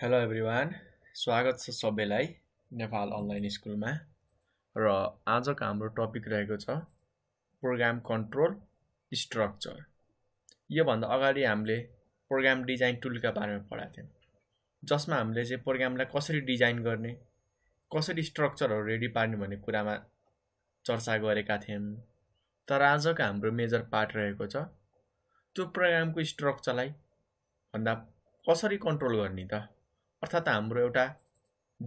hello everyone स्वागत छ सबैलाई नेपाल अनलाइन स्कुलमा र आजको हाम्रो टपिक रहेको छ प्रोग्राम कन्ट्रोल स्ट्रक्चर योभन्दा अगाडि हामीले प्रोग्राम डिजाइन टुलका बारेमा पढाएको थियौँ जसमा हामीले चाहिँ प्रोग्रामलाई कसरी डिजाइन गर्ने कसरी स्ट्रक्चरहरू रेडी पार्ने भन्ने कुरामा चर्चा गरेका थियौँ तर आजको हाम्रो मेजर पार्ट रहेको छ त्यो प्रोग्रामको स्ट्रक्चरलाई भन्दा कसरी कन्ट्रोल गर्ने त अर्थात् हाम्रो एउटा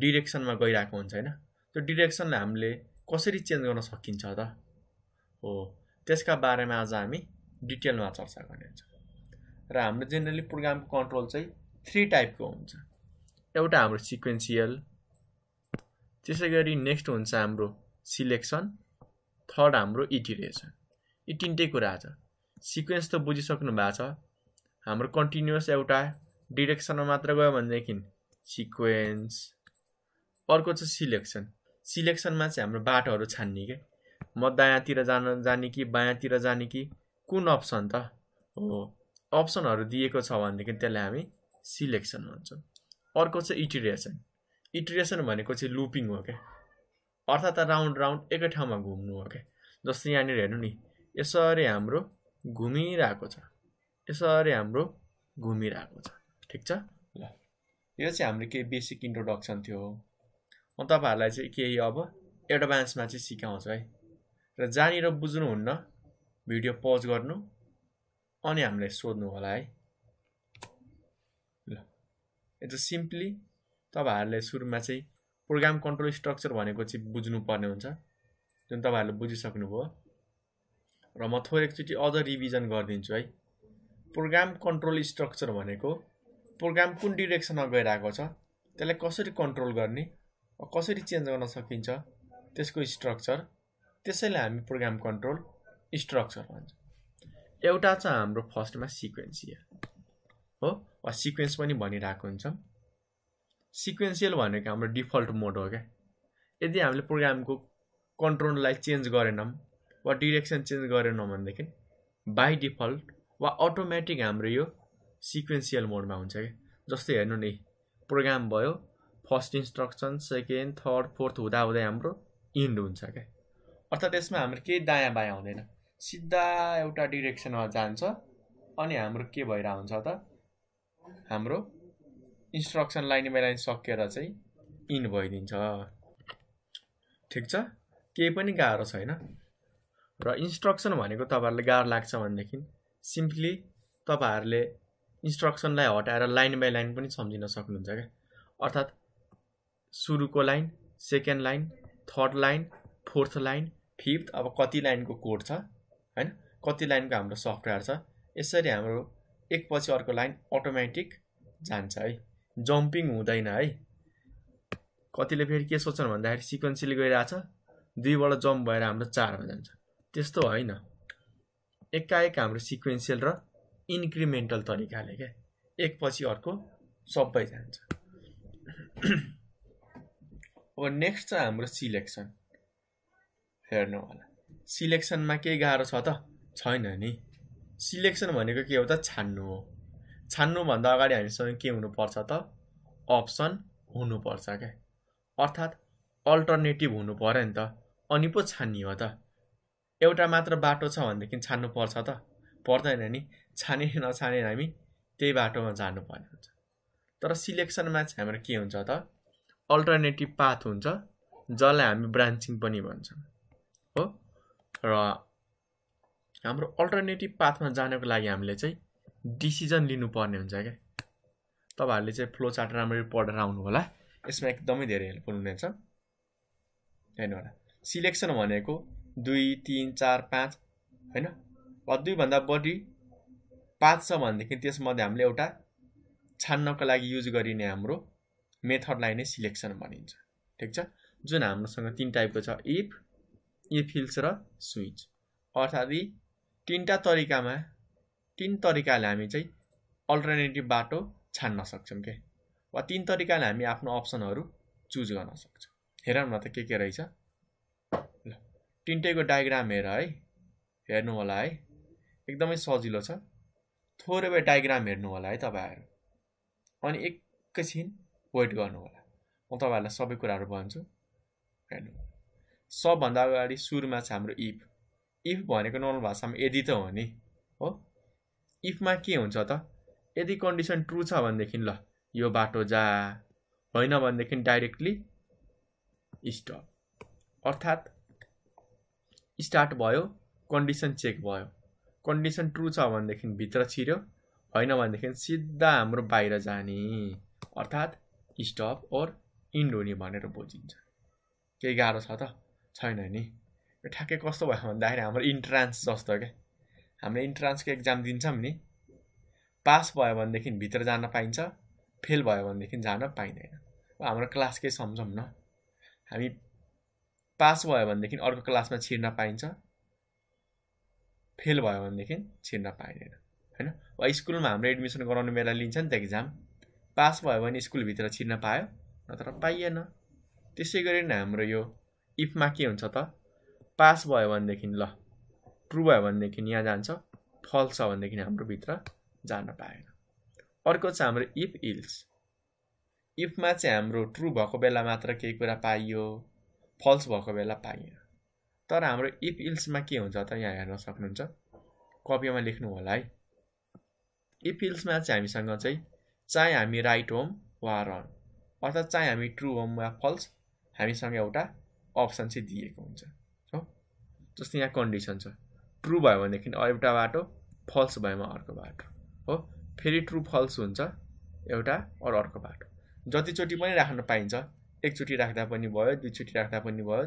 डिरेक्सनमा गइरहेको हुन्छ होइन त्यो डिरेक्सनलाई हामीले कसरी चेन्ज गर्न सकिन्छ त हो त्यसका बारेमा आज हामी डिटेलमा चर्चा गर्ने र हाम्रो जेनरली प्रोग्रामको कन्ट्रोल चाहिँ थ्री टाइपको हुन्छ एउटा हाम्रो सिक्वेन्सियल त्यसै गरी नेक्स्ट हुन्छ हाम्रो सिलेक्सन थर्ड हाम्रो इटिरेसन यी तिनटै कुरा छ सिक्वेन्स त बुझिसक्नु भएको छ हाम्रो कन्टिन्युस एउटा डिरेक्सनमा मात्र गयो भनेदेखि सिक्वेन्स अर्को चाहिँ सिलेक्सन सिलेक्सनमा चाहिँ हाम्रो बाटोहरू छान्ने क्या म दायाँतिर जान जाने कि बायाँतिर जाने कि कुन अप्सन त हो अप्सनहरू दिएको छ भनेदेखि त्यसलाई हामी सिलेक्सन भन्छौँ अर्को चाहिँ इटिरेसन इटिरेसन भनेको चाहिँ लुपिङ हो क्या अर्थात् राउन्ड राउन्ड एकै ठाउँमा घुम्नु हो क्या जस्तै यहाँनिर हेर्नु नि यसरी हाम्रो घुमिरहेको छ यसरी हाम्रो घुमिरहेको छ ठिक छ ल यो चाहिँ हाम्रो केही बेसिक इन्ट्रोडक्सन थियो म तपाईँहरूलाई चाहिँ केही अब एडभान्समा चाहिँ सिकाउँछु है र जानेर बुझ्नुहुन्न भिडियो पज गर्नु अनि हामीलाई सोध्नु होला है ल यो सिम्पली तपाईँहरूले सुरुमा चाहिँ प्रोग्राम कन्ट्रोल स्ट्रक्चर भनेको चाहिँ बुझ्नुपर्ने हुन्छ जुन तपाईँहरूले बुझिसक्नुभयो र म थोरै एकचोटि अझ रिभिजन गरिदिन्छु है प्रोग्राम कन्ट्रोल स्ट्रक्चर भनेको प्रोग्राम कुन डिरेक्सनमा गइरहेको छ त्यसलाई कसरी कन्ट्रोल गर्ने कसरी चेन्ज गर्न सकिन्छ त्यसको स्ट्रक्चर त्यसैलाई हामी प्रोग्राम कन्ट्रोल स्ट्रक्चर भन्छ एउटा छ हाम्रो फर्स्टमा सिक्वेन्सियल हो वा सिक्वेन्स पनि भनिरहेको हुन्छ सिक्वेन्सियल भनेको हाम्रो डिफल्ट मोड हो क्या यदि हामीले प्रोग्रामको कन्ट्रोललाई चेन्ज गरेनौँ वा डिरेक्सन चेन्ज गरेनौँ भनेदेखि बाई डिफल्ट वा अटोमेटिक हाम्रो यो सिक्वेन्सियल मोडमा हुन्छ कि जस्तै हेर्नु नि प्रोग्राम भयो first instruction second third fourth हुँदा हुँदै हाम्रो इन्ड हुन्छ क्या अर्थात् यसमा हाम्रो केही दायाँ बायाँ हुँदैन सिधा एउटा डिरेक्सनमा जान्छ अनि हाम्रो के भइरहेको हुन्छ त हाम्रो इन्स्ट्रक्सन लाइन बाई लाइन सकिएर चाहिँ इन्ड भइदिन्छ ठिक छ केही पनि गाह्रो छैन र इन्स्ट्रक्सन भनेको तपाईँहरूले गाह्रो लाग्छ भनेदेखि सिम्पली तपाईँहरूले इन्स्ट्रक्सनलाई हटाएर लाइन बाई लाइन पनि सम्झिन सक्नुहुन्छ क्या अर्थात् सुरुको line second line third line fourth line fifth अब कति लाइनको कोड छ होइन कति लाइनको हाम्रो सफ्टवेयर छ यसरी हाम्रो एकपछि अर्को लाइन अटोमेटिक जान्छ है जम्पिङ हुँदैन है कतिले फेरि के सोच्छन् भन्दाखेरि गइरहेको गइरहेछ दुईबाट जम्प भएर हाम्रो चारमा जान्छ त्यस्तो होइन एकाएक हाम्रो सिक्वेन्सियल र इन्क्रिमेन्टल तरिकाले क्या एकपछि अर्को सबै जान्छ अब नेक्स्ट छ हाम्रो सिलेक्सन हेर्नु होला सिलेक्सनमा केही गाह्रो छ त छैन नि सिलेक्सन भनेको के हो त छान्नु हो छान्नुभन्दा अगाडि हामीसँग के हुनुपर्छ त अप्सन हुनुपर्छ क्या अर्थात् अल्टरनेटिभ हुनु पऱ्यो नि त अनि पो छान्ने हो त एउटा मात्र बाटो छ भनेदेखि छान्नुपर्छ त पर्दैन नि छाने नछाने हामी त्यही बाटोमा जानु पर्ने हुन्छ तर सिलेक्सनमा चाहिँ हाम्रो के हुन्छ त अल्टरनेटिभ पाथ हुन्छ जसलाई हामी ब्रान्चिङ पनि भन्छौँ हो र हाम्रो अल्टरनेटिभ पाथमा जानको लागि हामीले चाहिँ डिसिजन लिनुपर्ने हुन्छ क्या तपाईँहरूले चाहिँ फ्लो चार्ट राम्ररी पढेर आउनु होला यसमा एकदमै धेरै हेल्पफुल हुनेछ हेर्नु होला सिलेक्सन भनेको दुई तिन चार पाँच होइन वा दुईभन्दा बढी पाँच छ भनेदेखि त्यसमध्ये हामीले एउटा छान्नको लागि युज गरिने हाम्रो मेथडलाई नै सिलेक्सन भनिन्छ ठिक छ जुन हाम्रोसँग तिन टाइपको छ इफ इफिल्स र स्विच अर्थात् यी तिनवटा तरिकामा तिन तरिकाले हामी चाहिँ अल्टरनेटिभ बाटो छान्न सक्छौँ के वा तिन तरिकाले हामी आफ्नो अप्सनहरू चुज गर्न सक्छौँ हेरौँ न त के के रहेछ ल तिनटैको डायग्राम हेर है हेर्नु होला है एकदमै सजिलो छ थोरै भए डायग्राम हेर्नु होला है तपाईँहरू अनि एकैछिन वेट गर्नु होला म तपाईँहरूलाई सबै कुराहरू भन्छु हेर्नु सबभन्दा अगाडि सुरुमा छ हाम्रो इफ इफ भनेको नर्मल भाषामा यदि त हो नि हो इफमा के हुन्छ त यदि कन्डिसन ट्रु छ भनेदेखि ल यो बाटो जा होइन भनेदेखि डाइरेक्टली स्टप अर्थात् स्टार्ट भयो कन्डिसन चेक भयो कन्डिसन ट्रु छ भनेदेखि भित्र छिर्यो होइन भनेदेखि सिधा हाम्रो बाहिर जाने अर्थात् स्टप ओर इन्ड हुने भनेर बुझिन्छ केही गाह्रो छ त छैन नि यो ठ्याक्कै कस्तो भयो भन्दाखेरि हाम्रो इन्ट्रान्स जस्तो क्या हामीले इन्ट्रान्सको एक्जाम दिन्छौँ नि पास भयो भनेदेखि भित्र जान पाइन्छ फेल भयो भनेदेखि जान पाइँदैन हाम्रो क्लास क्लासकै सम्झौँ न हामी पास भयो भनेदेखि अर्को क्लासमा छिर्न पाइन्छ फेल भयो भनेदेखि छिर्न पाइँदैन होइन वा स्कुलमा हाम्रो एडमिसन गराउने बेला लिन्छ नि त इक्जाम पास भयो भने स्कुलभित्र छिर्न पायो नत्र पाइएन त्यसै गरी नै हाम्रो यो इफमा के हुन्छ त पास भयो भनेदेखि ल ट्रु भयो भनेदेखि यहाँ जान्छ फल्स छ भनेदेखि हाम्रो भित्र जान पाएन अर्को चाहिँ हाम्रो इफ इल्स इफमा चाहिँ हाम्रो ट्रु भएको बेला मात्र केही कुरा पाइयो फल्स भएको बेला पाइएन तर हाम्रो इफ इल्समा के हुन्छ त यहाँ हेर्न सक्नुहुन्छ कपीमा लेख्नु होला है इफ इल्समा चाहिँ हामीसँग चाहिँ चाहे हामी राइट होम वा रन अर्थात् चाहे हामी ट्रु होम वा फल्स हामीसँग एउटा अप्सन चाहिँ दिएको हुन्छ हो जस्तै यहाँ कन्डिसन छ ट्रु भयो भनेदेखि एउटा बाटो फल्स भएमा अर्को बाटो हो फेरि ट्रु फल्स हुन्छ एउटा अरू अर्को बाटो जतिचोटि पनि राख्न पाइन्छ एकचोटि राख्दा पनि भयो दुईचोटि राख्दा पनि भयो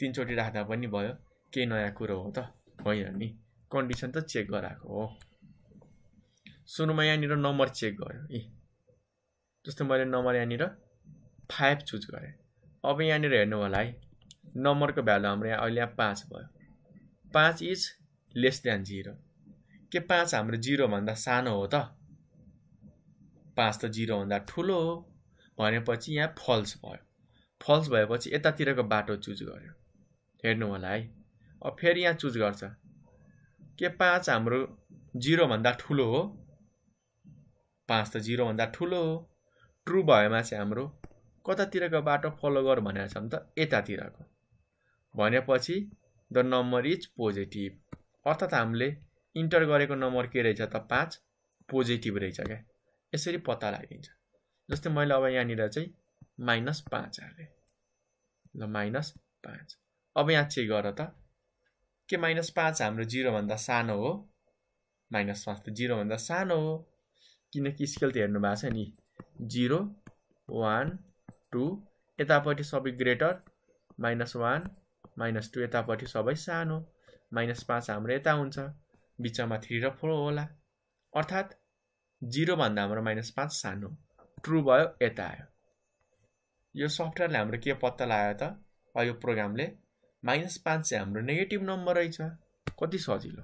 तिनचोटि राख्दा पनि भयो केही नयाँ कुरो हो त होइन नि कन्डिसन त चेक गराएको हो सुरुमा यहाँनिर नम्बर चेक गऱ्यो ए जस्तो मैले नम्बर यहाँनिर फाइभ चुज गरेँ अब यहाँनिर हेर्नु होला है नम्बरको भ्यालु हाम्रो यहाँ अहिले यहाँ पाँच भयो पाँच इज लेस देन जिरो के पाँच हाम्रो जिरोभन्दा सानो हो त पाँच त जिरोभन्दा ठुलो हो भनेपछि यहाँ फल्स भयो फल्स भएपछि यतातिरको बाटो चुज गर्यो हेर्नु होला है अब फेरि यहाँ चुज गर्छ के पाँच हाम्रो जिरोभन्दा ठुलो हो पाँच त जिरोभन्दा ठुलो हो ट्रु भएमा चाहिँ हाम्रो कतातिरको बाटो फलो गर भनेर छ नि त यतातिरको भनेपछि द नम्बर इज पोजिटिभ अर्थात् हामीले इन्टर गरेको नम्बर के रहेछ त पाँच पोजिटिभ रहेछ क्या यसरी पत्ता लागिन्छ जस्तै मैले अब यहाँनिर चाहिँ माइनस पाँच हालेँ ल माइनस पाँच अब यहाँ चेक गर त के माइनस पाँच हाम्रो जिरोभन्दा सानो हो माइनस पाँच त जिरोभन्दा सानो हो किनकि स्केल त हेर्नु भएको छ नि जिरो वान टू यतापट्टि सबै greater minus one minus two यतापट्टि सबै सानो माइनस पाँच हाम्रो यता हुन्छ बिचमा थ्री र फोर होला अर्थात् जिरोभन्दा हाम्रो माइनस पाँच सानो ट्रु भयो यता आयो यो सफ्टवेयरले हाम्रो के पत्ता लगायो त यो प्रोग्रामले माइनस पाँच चाहिँ हाम्रो नेगेटिभ नम्बर रहेछ कति सजिलो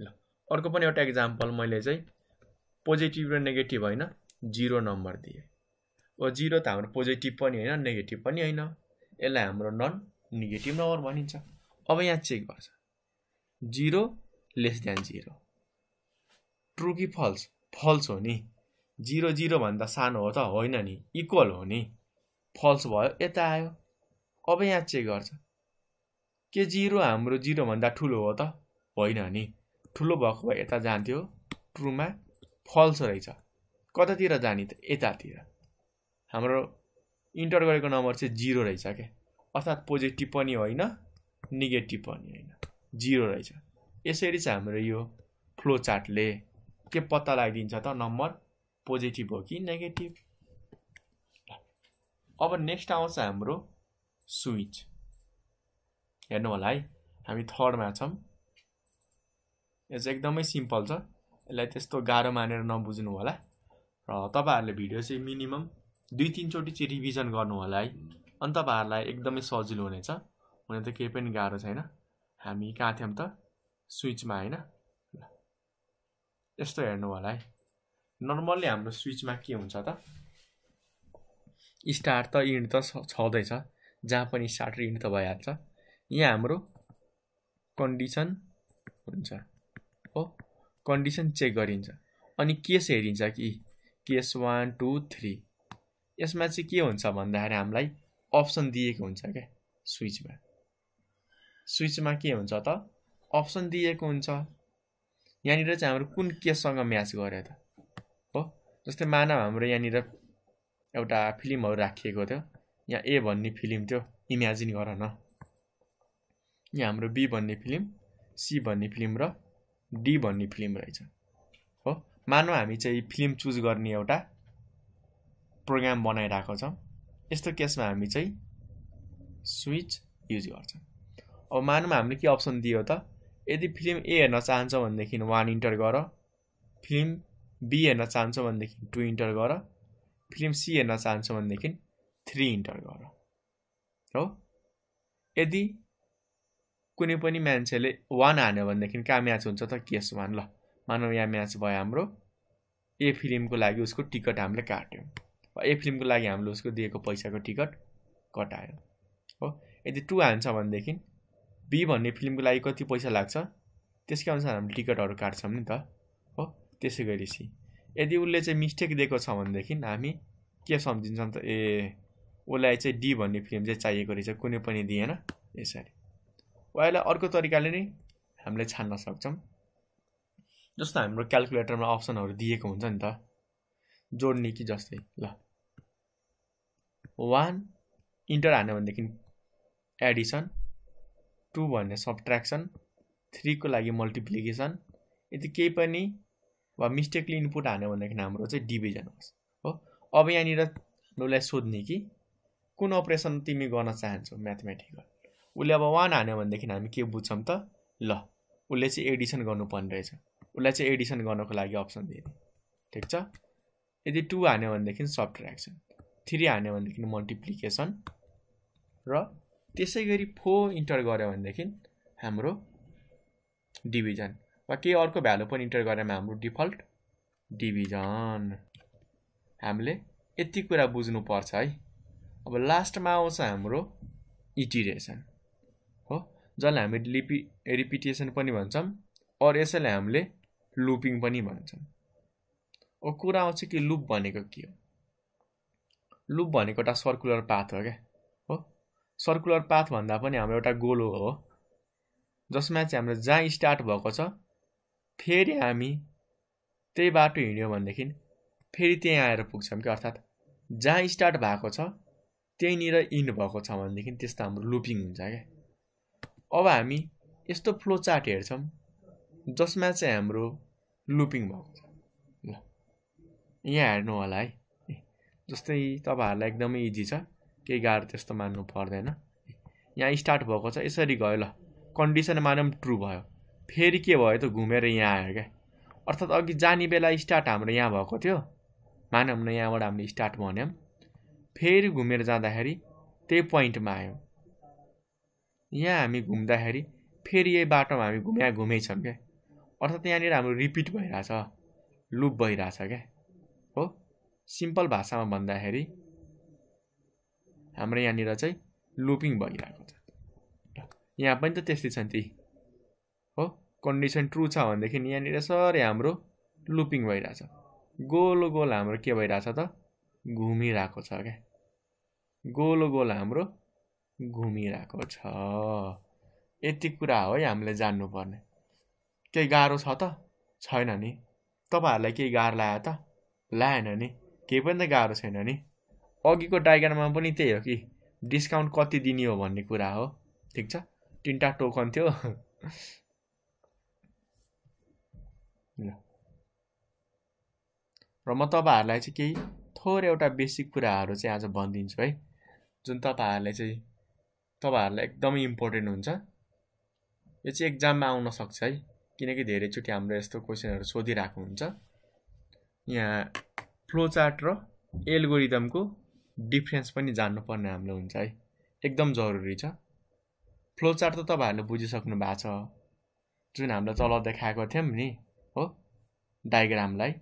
ल अर्को पनि एउटा इक्जाम्पल मैले चाहिँ पोजिटिभ र नेगेटिभ होइन जिरो नम्बर दिएँ अब जिरो त हाम्रो पोजिटिभ पनि होइन नेगेटिभ पनि होइन यसलाई हाम्रो नन नेगेटिभ नम्बर भनिन्छ अब यहाँ चेक गर्छ zero less than zero true कि फल्स फल्स हो नि जिरो भन्दा सानो हो त होइन नि इक्वल हो नि फल्स भयो यता आयो अब यहाँ चेक गर्छ के जिरो हाम्रो जिरोभन्दा ठुलो हो त होइन नि ठुलो भएको भए यता जान्थ्यो ट्रुमा फल्स रहेछ कतातिर जाने त यतातिर हाम्रो इन्टर गरेको नम्बर चाहिँ जिरो रहेछ क्या अर्थात् पोजिटिभ पनि होइन नेगेटिभ पनि होइन जिरो रहेछ यसरी चाहिँ हाम्रो यो फ्लो चार्टले के पत्ता लगाइदिन्छ त नम्बर पोजिटिभ हो कि नेगेटिभ अब नेक्स्ट आउँछ हाम्रो स्विच हेर्नु होला है हामी थर्डमा छौँ यो चाहिँ एकदमै सिम्पल छ यसलाई त्यस्तो गाह्रो मानेर नबुझ्नु होला र तपाईँहरूले भिडियो चाहिँ मिनिमम दुई तिनचोटि चाहिँ रिभिजन गर्नु होला है अनि तपाईँहरूलाई एकदमै सजिलो हुनेछ हुन त केही पनि गाह्रो छैन हामी कहाँ थियौँ त स्विचमा होइन यस्तो हेर्नु होला है नर्मल्ली हाम्रो स्विचमा के हुन्छ त स्टार्ट त इन्ड त छँदैछ जहाँ पनि साटर युनिट त भइहाल्छ यहाँ हाम्रो कन्डिसन हुन्छ हो कन्डिसन चेक गरिन्छ अनि केस हेरिन्छ कि केस वान टू थ्री यसमा चाहिँ के हुन्छ भन्दाखेरि हामीलाई अप्सन दिएको हुन्छ क्या स्विचमा स्विचमा के हुन्छ त अप्सन दिएको हुन्छ यहाँनिर चाहिँ हाम्रो कुन केससँग म्याच गऱ्यो त हो जस्तै मानव हाम्रो यहाँनिर एउटा फिल्महरू राखिएको थियो यहाँ ए भन्ने फिल्म थियो इमेजिन गर न यहाँ हाम्रो बी भन्ने फिल्म सी भन्ने फिल्म र डी भन्ने फिल्म रहेछ हो मानव हामी चाहिँ फिल्म चुज गर्ने एउटा प्रोग्राम बनाइरहेको छौँ यस्तो केसमा हामी चाहिँ स्विच युज गर्छौँ अब मानौँ हामीले के अप्सन दियो त यदि फिल्म ए हेर्न चाहन्छौ भनेदेखि वान इन्टर गर फिल्म बी हेर्न चाहन्छौ भनेदेखि टु इन्टर गर फिल्म सी हेर्न चाहन्छौ भनेदेखि थ्री इन्टर गर हो यदि कुनै पनि मान्छेले वान हान्यो भनेदेखि कहाँ म्याच हुन्छ त केस वान ल मानौ यहाँ म्याच भयो हाम्रो ए फिल्मको लागि उसको टिकट हामीले काट्यौँ ए फिल्मको लागि हामीले उसको दिएको पैसाको टिकट कटायौँ हो यदि टु हान्छ भनेदेखि बी भन्ने फिल्मको लागि कति पैसा लाग्छ त्यसकै अनुसार हामीले टिकटहरू काट्छौँ नि त हो त्यसै गरी सी यदि उसले चाहिँ मिस्टेक दिएको छ भनेदेखि हामी के सम्झिन्छौँ त ए उसलाई चाहिँ डी भन्ने फिल्म चाहिँ चाहिएको रहेछ कुनै पनि दिएन यसरी यसलाई अर्को तरिकाले नै हामीले छान्न सक्छौँ जस्तो हाम्रो क्यालकुलेटरमा अप्सनहरू दिएको हुन्छ नि त जोड्ने कि जस्तै ल वान इन्टर हान्यो भनेदेखि एडिसन टू भन्ने सब्ट्र्याक्सन थ्रीको लागि मल्टिप्लिकेसन यदि केही पनि वा मिस्टेकली इनपुट हान्यो भनेदेखि हाम्रो चाहिँ डिभिजन होस् हो अब यहाँनिर उसलाई सोध्ने कि कुन अपरेसन तिमी गर्न चाहन्छौ म्याथमेटिकल उसले अब वान हान्यो भनेदेखि हामी के बुझ्छौँ त ल उसले चाहिँ एडिसन गर्नुपर्ने रहेछ उसलाई चाहिँ एडिसन गर्नको लागि अप्सन दिए ठिक छ यदि टू हान्यो भनेदेखि सब्ट्रेक्सन थ्री हान्यो भनेदेखि मल्टिप्लिकेसन र त्यसै गरी फोर इन्टर गऱ्यो भनेदेखि हाम्रो डिभिजन वा केही अर्को भ्यालु पनि इन्टर गरेमा हाम्रो डिफल्ट डिभिजन हामीले यति कुरा बुझ्नुपर्छ है अब लास्टमा आउँछ हाम्रो इटिरेसन हो जसलाई हामी लिपि रिपिटेसन पनि भन्छौँ अरू यसैलाई हामीले लुपिङ पनि भन्छौँ अब कुरा आउँछ कि लुप भनेको के हो लुप भनेको एउटा सर्कुलर पाथ हो क्या हो सर्कुलर पाथ भन्दा पनि हाम्रो एउटा गोलो हो जसमा चाहिँ हाम्रो जहाँ स्टार्ट भएको छ फेरि हामी त्यही बाटो हिँड्यौँ भनेदेखि फेरि त्यहीँ आएर पुग्छौँ कि अर्थात् जहाँ स्टार्ट भएको छ त्यहीँनिर इन्ड भएको छ भनेदेखि त्यस्तो हाम्रो लुपिङ हुन्छ क्या अब हामी यस्तो फ्लो चार्ट हेर्छौँ जसमा चाहिँ हाम्रो लुपिङ भएको छ ल यहाँ हेर्नु होला है जस्तै तपाईँहरूलाई एकदमै इजी छ केही गाह्रो त्यस्तो मान्नु पर्दैन यहाँ स्टार्ट भएको छ यसरी गयो ल कन्डिसन मानौँ ट्रु भयो फेरि के भयो त घुमेर यहाँ आयो क्या अर्थात् अघि जाने बेला स्टार्ट हाम्रो यहाँ भएको थियो मानौँ न यहाँबाट हामीले स्टार्ट भन्यौँ फेरि घुमेर जाँदाखेरि त्यही पोइन्टमा आयो यहाँ हामी घुम्दाखेरि फेरि यही बाटोमा हामी घुम्या छौँ क्या अर्थात् यहाँनिर हाम्रो रिपिट भइरहेछ लुप भइरहेछ क्या हो सिम्पल भाषामा भन्दाखेरि हाम्रो यहाँनिर चाहिँ लुपिङ भइरहेको छ यहाँ पनि त त्यस्तै छन् ती हो कन्डिसन ट्रु छ भनेदेखि यहाँनिर सरी हाम्रो लुपिङ भइरहेछ गोलो गोल हाम्रो के भइरहेछ त घुमिरहेको छ क्या गोलो गोलो हाम्रो घुमिरहेको छ यति कुरा हो है हामीले जान्नुपर्ने केही गाह्रो छ त छैन नि तपाईँहरूलाई केही गाह्रो लाग्यो त लाएन नि केही पनि त गाह्रो छैन नि अघिको डाइग्राममा पनि त्यही हो कि डिस्काउन्ट कति दिने हो भन्ने कुरा हो ठिक छ तिनवटा टोकन थियो ल र म तपाईँहरूलाई चाहिँ केही थोरै एउटा बेसिक कुराहरू चाहिँ आज भनिदिन्छु है जुन तपाईँहरूलाई चाहिँ तपाईँहरूलाई एकदमै इम्पोर्टेन्ट हुन्छ यो चाहिँ एक्जाममा आउन सक्छ है किनकि धेरैचोटि हाम्रो यस्तो क्वेसनहरू सोधिरहेको हुन्छ यहाँ फ्लोचार्ट र एल्गोरिदमको डिफ्रेन्स पनि जान्नुपर्ने हाम्रो हुन्छ है एकदम जरुरी छ फ्लोचार्ट त तपाईँहरूले बुझिसक्नु भएको छ जुन हामीलाई चलाउँदै देखाएको थियौँ नि हो डायग्रामलाई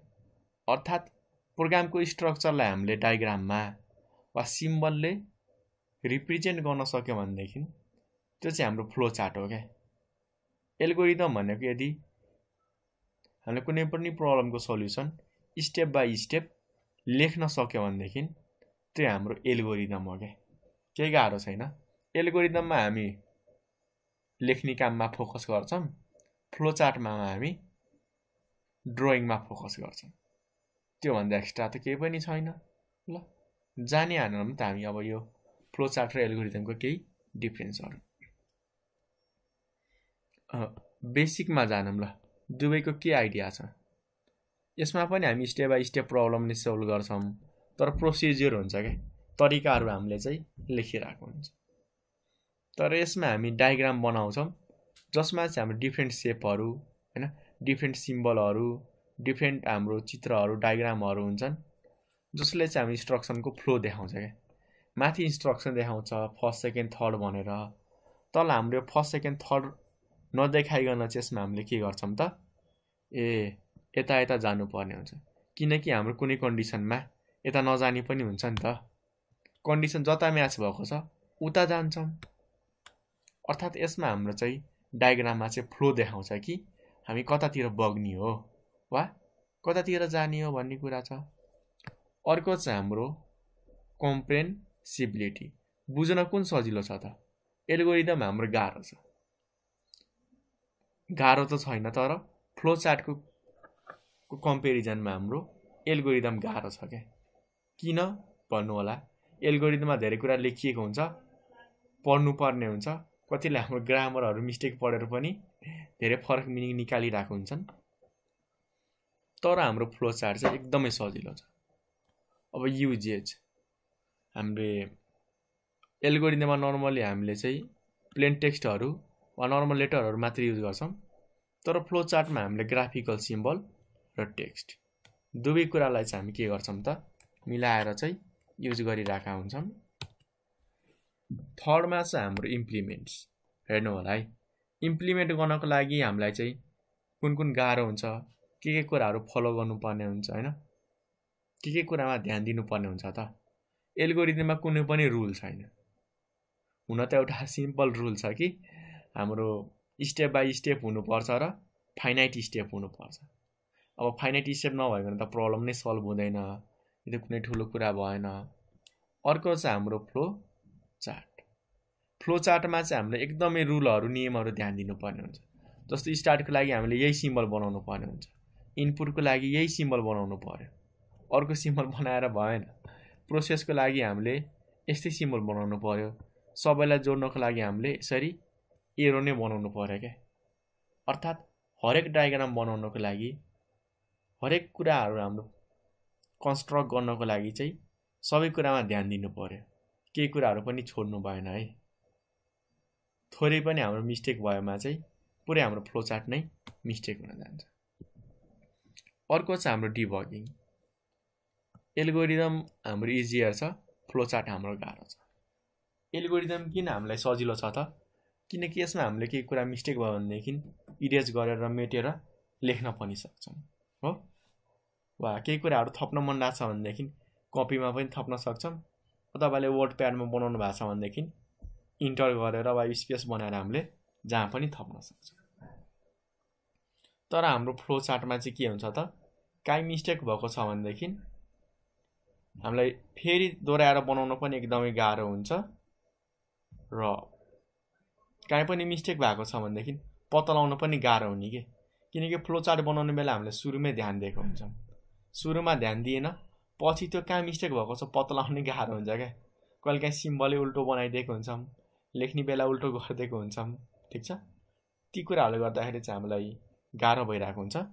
अर्थात् प्रोग्रामको स्ट्रक्चरलाई हामीले डायग्राममा वा सिम्बलले रिप्रेजेन्ट गर्न सक्यो भनेदेखि त्यो चाहिँ हाम्रो फ्लो चार्ट हो क्या एल्गोरिदम भनेको यदि हामीले कुनै पनि प्रब्लमको सल्युसन स्टेप बाई स्टेप लेख्न सक्यो भनेदेखि त्यो हाम्रो एल्गोरिदम हो क्या केही गाह्रो छैन एल्गोरिदममा हामी लेख्ने काममा फोकस गर्छौँ फ्लो चार्टमा हामी ड्रइङमा फोकस गर्छौँ त्योभन्दा एक्स्ट्रा त केही पनि छैन ल जाने पनि त हामी अब यो फ्लो चार्ट र एल्गोरिदमको केही डिफ्रेन्सहरू बेसिकमा जानौँ ल दुवैको के आइडिया छ यसमा पनि हामी स्टेप बाई स्टेप प्रब्लम नै सल्भ गर्छौँ तर प्रोसिजियर हुन्छ क्या तरिकाहरू हामीले चाहिँ लेखिरहेको हुन्छ तर यसमा हामी डायग्राम बनाउँछौँ जसमा चाहिँ हाम्रो डिफ्रेन्ट सेपहरू होइन डिफ्रेन्ट सिम्बलहरू डिफ्रेन्ट हाम्रो चित्रहरू डायग्रामहरू हुन्छन् जसले चाहिँ हामी इन्स्ट्रक्सनको फ्लो देखाउँछ क्या माथि इन्स्ट्रक्सन देखाउँछ फर्स्ट सेकेन्ड थर्ड भनेर तल हाम्रो फर्स्ट सेकेन्ड थर्ड नदेखाइकन चाहिँ यसमा हामीले के गर्छौँ त ए यता यता जानुपर्ने हुन्छ किनकि हाम्रो कुनै कन्डिसनमा यता नजाने पनि हुन्छ नि त कन्डिसन जता म्याच भएको छ उता जान्छौँ अर्थात् यसमा हाम्रो चाहिँ डायग्राममा चाहिँ फ्लो देखाउँछ कि हामी कतातिर बग्ने हो वा कतातिर जाने हो भन्ने कुरा छ अर्को चाहिँ हाम्रो कम्प्लेन सिबिलिटी बुझ्न कुन सजिलो छ त एल्गोरिदम हाम्रो गाह्रो छ गाह्रो त छैन तर फ्लो चार्टको कम्पेरिजनमा हाम्रो एल्गोरिदम गाह्रो छ क्या किन भन्नु होला एल्गोरिदममा धेरै कुरा लेखिएको हुन्छ पढ्नुपर्ने हुन्छ कतिले हाम्रो ग्रामरहरू मिस्टेक पढेर पनि धेरै फरक मिनिङ निकालिरहेको हुन्छन् तर हाम्रो फ्लो चार्ट चाहिँ एकदमै सजिलो छ अब युजेज हामीले एल्गोरिदममा नर्मली हामीले चाहिँ प्लेन टेक्स्टहरू वा नर्मल लेटरहरू मात्र युज गर्छौँ तर फ्लो चार्टमा हामीले ग्राफिकल सिम्बल र टेक्स्ट दुवै कुरालाई चाहिँ हामी के गर्छौँ त मिलाएर चाहिँ युज गरिरहेका हुन्छौँ थर्डमा चाहिँ हाम्रो इम्प्लिमेन्ट्स हेर्नु होला है इम्प्लिमेन्ट गर्नको लागि हामीलाई चाहिँ कुन कुन गाह्रो हुन्छ के के कुराहरू फलो गर्नुपर्ने हुन्छ होइन के के कुरामा ध्यान दिनुपर्ने हुन्छ त एल्गोरिदममा कुनै पनि रुल छैन हुन त एउटा सिम्पल रुल छ कि हाम्रो स्टेप बाई स्टेप हुनुपर्छ र फाइनाइट स्टेप हुनुपर्छ अब फाइनाइट स्टेप नभयो भने त प्रब्लम नै सल्भ हुँदैन यो कुनै ठुलो कुरा भएन अर्को छ हाम्रो फ्लो चार्ट फ्लो चार्टमा चाहिँ हामीले एकदमै रुलहरू नियमहरू ध्यान दिनुपर्ने हुन्छ जस्तो स्टार्टको लागि हामीले यही सिम्बल बनाउनु पर्ने हुन्छ इनपुटको लागि यही सिम्बल बनाउनु पऱ्यो अर्को सिम्बल बनाएर भएन प्रोसेसको लागि हामीले यस्तै सिम्बल बनाउनु पऱ्यो सबैलाई जोड्नको लागि हामीले यसरी एरो नै बनाउनु पऱ्यो क्या अर्थात् हरेक डायग्राम बनाउनको लागि हरेक कुराहरू हाम्रो कन्स्ट्रक्ट गर्नको लागि चाहिँ सबै कुरामा ध्यान दिनु पऱ्यो केही कुराहरू पनि छोड्नु भएन है थोरै पनि हाम्रो मिस्टेक भएमा चाहिँ पुरै हाम्रो फ्लोचार्ट नै मिस्टेक हुन जान्छ अर्को छ हाम्रो डिभगिङ एल्गोरिदम हाम्रो इजियर छ फ्लोचार्ट हाम्रो गाह्रो छ एल्गोरिदम किन हामीलाई सजिलो छ त किनकि यसमा हामीले केही कुरा मिस्टेक भयो भनेदेखि इरेज गरेर मेटेर लेख्न पनि सक्छौँ हो वा केही कुराहरू थप्न मन लाग्छ भनेदेखि कपीमा पनि थप्न सक्छौँ तपाईँले वर्ड प्याडमा बनाउनु भएको छ भनेदेखि इन्टर गरेर वा स्पेस बनाएर हामीले जहाँ पनि थप्न सक्छौँ तर हाम्रो फ्लो चार्टमा चाहिँ के हुन्छ त काहीँ मिस्टेक भएको छ भनेदेखि हामीलाई फेरि दोहोऱ्याएर बनाउन पनि एकदमै गाह्रो हुन्छ र काहीँ पनि मिस्टेक भएको छ भनेदेखि पत्ता लगाउन पनि गाह्रो हुने कि किनकि फ्लो चार्ट बनाउने बेला हामीले सुरुमै ध्यान दिएको हुन्छ सुरुमा ध्यान दिएन पछि त्यो कहाँ मिस्टेक भएको छ पत्ता लगाउनै गाह्रो हुन्छ क्या कहिले काहीँ सिम्बलै उल्टो बनाइदिएको हुन्छौँ लेख्ने बेला उल्टो गरिदिएको हुन्छौँ ठिक छ ती कुराहरूले गर्दाखेरि चाहिँ हामीलाई गाह्रो भइरहेको हुन्छ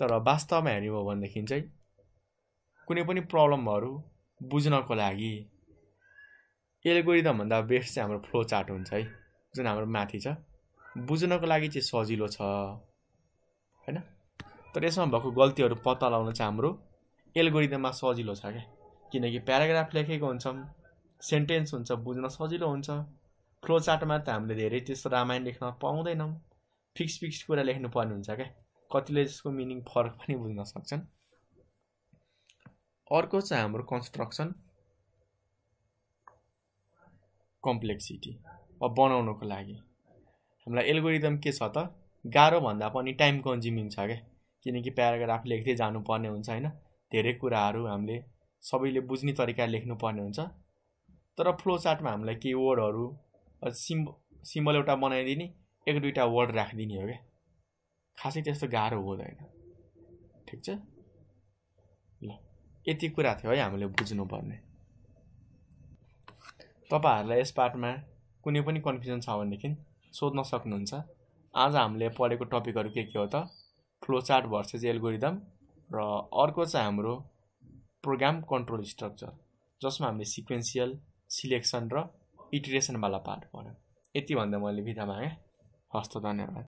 तर वास्तवमा हेर्ने हो भनेदेखि चाहिँ कुनै पनि प्रब्लमहरू बुझ्नको लागि एल्गोरिदम भन्दा बेस्ट चाहिँ हाम्रो फ्लो चार्ट हुन्छ है जुन हाम्रो माथि छ बुझ्नको लागि चाहिँ सजिलो छ होइन तर यसमा भएको गल्तीहरू पत्ता लगाउनु चाहिँ हाम्रो एल्गोरिदममा सजिलो छ क्या किनकि प्याराग्राफ लेखेको हुन्छौँ सेन्टेन्स हुन्छ बुझ्न सजिलो हुन्छ फ्लो चार्टमा त हामीले धेरै त्यस्तो रामायण लेख्न पाउँदैनौँ फिक्स फिक्स कुरा लेख्नुपर्ने हुन्छ क्या कतिले त्यसको मिनिङ फरक पनि बुझ्न सक्छन् अर्को चाहिँ हाम्रो कन्स्ट्रक्सन कम्प्लेक्सिटी अब बनाउनुको लागि हामीलाई एल्गोरिदम के छ त गाह्रो भन्दा पनि टाइम कन्ज्युमिङ छ क्या किनकि प्याराग्राफ लेख्दै जानुपर्ने हुन्छ होइन धेरै कुराहरू हामीले सबैले बुझ्ने तरिका लेख्नुपर्ने हुन्छ तर फ्लो चार्टमा हामीलाई केही वर्डहरू सिम्ब सिम्बल एउटा बनाइदिने एक दुईवटा वर्ड राखिदिने हो क्या खासै त्यस्तो गाह्रो हुँदैन ठिक छ यति कुरा थियो है हामीले बुझ्नुपर्ने तपाईँहरूलाई यस पार्टमा कुनै पनि कन्फ्युजन छ भनेदेखि सोध्न सक्नुहुन्छ आज हामीले पढेको टपिकहरू के के हो त फ्लो चार्ट भर्सेस एल्गोरिदम र अर्को चाहिँ हाम्रो प्रोग्राम कन्ट्रोल स्ट्रक्चर जसमा हामीले सिक्वेन्सियल सिलेक्सन र इटिरेसनवाला पार्ट पढ्यौँ यति भन्दा मैले बिदा मागेँ हस्त धन्यवाद